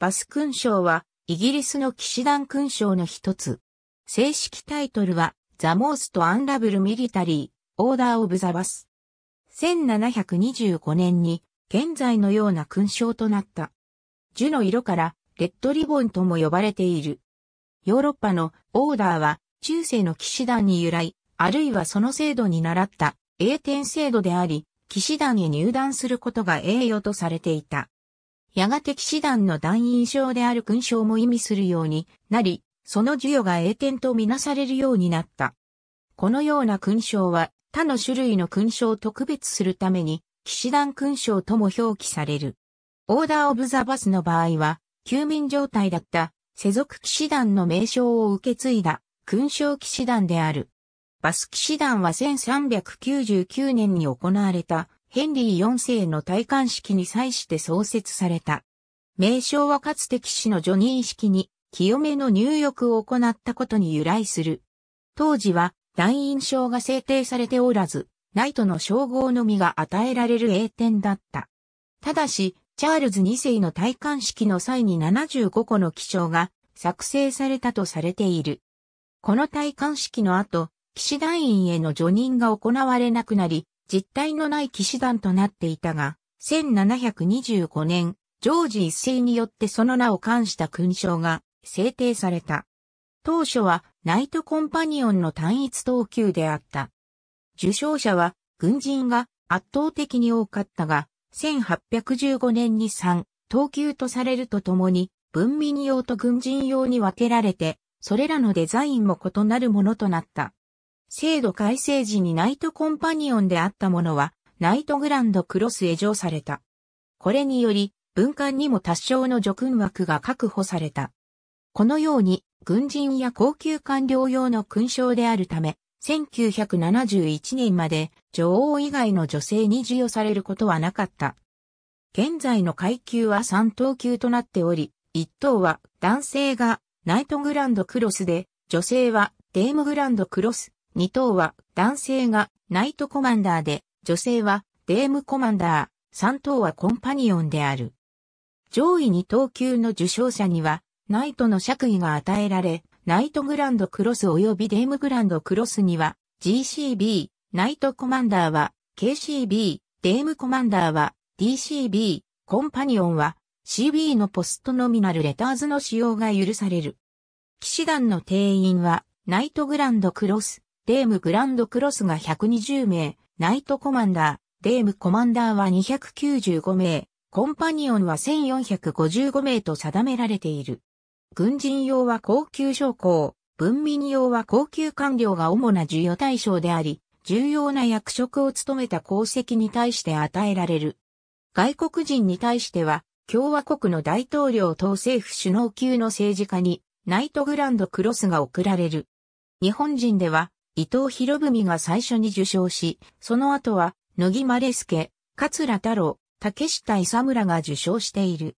バス勲章は、イギリスの騎士団勲章の一つ。正式タイトルは、ザ・モースト・アンラブル・ミリタリー、オーダー・オブ・ザ・バス。1725年に、現在のような勲章となった。樹の色から、レッドリボンとも呼ばれている。ヨーロッパのオーダーは、中世の騎士団に由来、あるいはその制度に倣った、英典制度であり、騎士団へ入団することが栄誉とされていた。やがて騎士団の団員賞である勲章も意味するようになり、その授与が栄典とみなされるようになった。このような勲章は他の種類の勲章を特別するために、騎士団勲章とも表記される。オーダーオブザバスの場合は、休眠状態だった世俗騎士団の名称を受け継いだ勲章騎士団である。バス騎士団は1399年に行われたヘンリー4世の戴冠式に際して創設された。名称はかつて騎士のジョニー式に清めの入浴を行ったことに由来する。当時は団員賞が制定されておらず、ナイトの称号のみが与えられる栄典だった。ただし、チャールズ2世の戴冠式の際に75個の記章が作成されたとされている。この戴冠式の後、騎士団員への除任が行われなくなり、実体のない騎士団となっていたが、1725年、ジョージ一世によってその名を冠した勲章が制定された。当初はナイトコンパニオンの単一等級であった。受賞者は軍人が圧倒的に多かったが、1815年に3等級とされるとともに、文民用と軍人用に分けられて、それらのデザインも異なるものとなった。制度改正時にナイトコンパニオンであったものは、ナイトグランドクロスへ上された。これにより、文官にも多少の除君枠が確保された。このように、軍人や高級官僚用の勲章であるため、1971年まで女王以外の女性に授与されることはなかった。現在の階級は3等級となっており、1等は男性がナイトグランドクロスで、女性はデームグランドクロス二等は男性がナイトコマンダーで、女性はデームコマンダー、三等はコンパニオンである。上位二等級の受賞者には、ナイトの爵位が与えられ、ナイトグランドクロス及びデームグランドクロスには、GCB、ナイトコマンダーは KCB、デームコマンダーは DCB、コンパニオンは CB のポストノミナルレターズの使用が許される。騎士団の定員はナイトグランドクロス、デームグランドクロスが120名、ナイトコマンダー、デームコマンダーは295名、コンパニオンは1455名と定められている。軍人用は高級将校、文民用は高級官僚が主な授与対象であり、重要な役職を務めた功績に対して与えられる。外国人に対しては、共和国の大統領等政府首脳級の政治家に、ナイトグランドクロスが贈られる。日本人では、伊藤博文が最初に受賞し、その後は、野木丸助、桂太郎、竹下勇村が受賞している。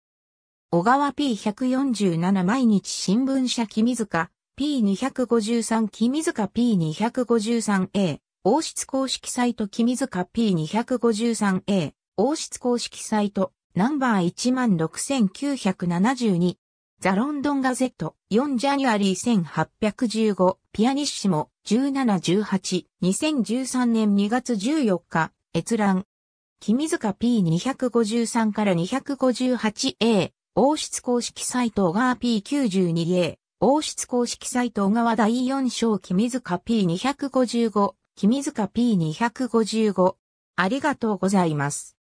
小川 P147 毎日新聞社君塚 P253 君塚 P253A 王室公式サイト君塚 P253A 王室公式サイトナンバー16972ザ・ロンドンガゼット4ジャニュアリー1815ピアニッシモ1718、2013年2月14日、閲覧。君塚 P253 から 258A、王室公式サイト小川 P92A、王室公式サイト小川第4章君塚 P255、君塚 P255。ありがとうございます。